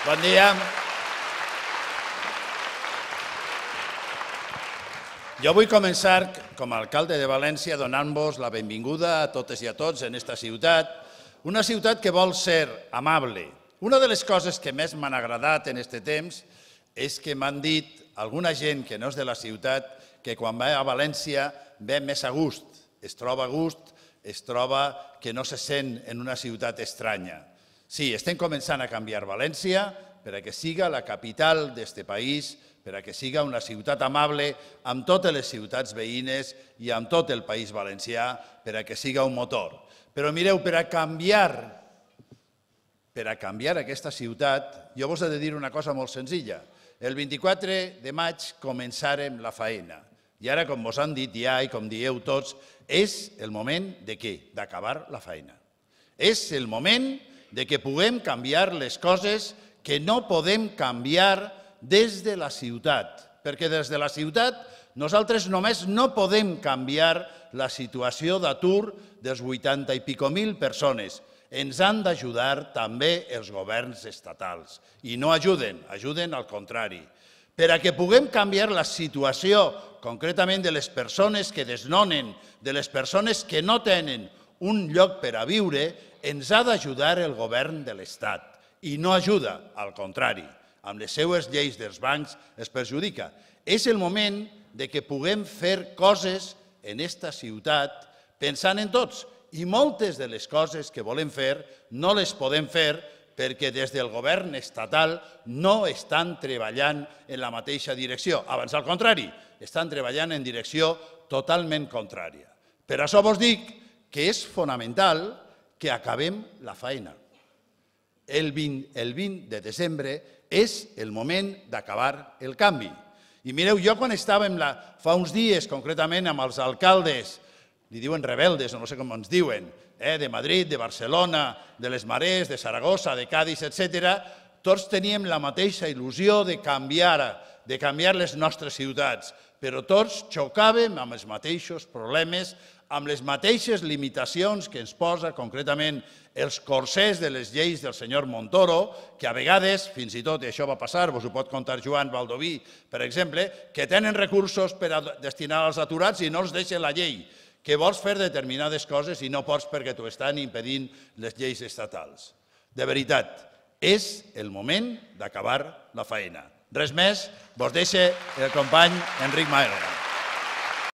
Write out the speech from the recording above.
Bon dia. Jo vull començar, com a alcalde de València, donant-vos la benvinguda a totes i a tots en esta ciutat, una ciutat que vol ser amable. Una de les coses que més m'han agradat en este temps és que m'han dit alguna gent que no és de la ciutat que quan va a València ve més a gust, es troba a gust, es troba que no se sent en una ciutat estranya. Sí, estem començant a canviar València per a que siga la capital d'este país, per a que siga una ciutat amable amb totes les ciutats veïnes i amb tot el País Valencià, per a que siga un motor. Però mireu, per a canviar per a canviar aquesta ciutat, jo vos he de dir una cosa molt senzilla. El 24 de maig començarem la feina. I ara, com vos han dit ja i com dieu tots, és el moment de què? D'acabar la feina. És el moment de que puguem canviar les coses que no podem canviar des de la ciutat, perquè des de la ciutat nosaltres només no podem canviar la situació d'atur dels 80 i pico mil persones. Ens han d'ajudar també els governs estatals. I no ajuden, ajuden al contrari. Per a que puguem canviar la situació concretament de les persones que desnonen, de les persones que no tenen un lloc per a viure, ens ha d'ajudar el govern de l'Estat. I no ajuda, al contrari, amb les seues lleis dels bancs es perjudica. És el moment de que puguem fer coses en esta ciutat pensant en tots i moltes de les coses que volem fer no les podem fer perquè des del govern estatal no estan treballant en la mateixa direcció. Abans, al contrari, estan treballant en direcció totalment contrària. Per això vos dic que és fonamental que acabem la feina. El 20, el 20 de desembre és el moment d'acabar el canvi. I mireu, jo quan estàvem la, fa uns dies, concretament amb els alcaldes, li diuen rebeldes, no sé com ens diuen, eh, de Madrid, de Barcelona, de les Marès, de Saragossa, de Cádiz, etc., tots teníem la mateixa il·lusió de canviar, de canviar les nostres ciutats, però tots xocàvem amb els mateixos problemes, amb les mateixes limitacions que ens posa concretament els corsers de les lleis del senyor Montoro, que a vegades, fins i tot, i això va passar, vos ho pot contar Joan Baldoví, per exemple, que tenen recursos per a destinar als aturats i no els deixen la llei, que vols fer determinades coses i no pots perquè t'ho estan impedint les lleis estatals. De veritat, és el moment d'acabar la feina. Res més, vos deixa el company Enric Maelga.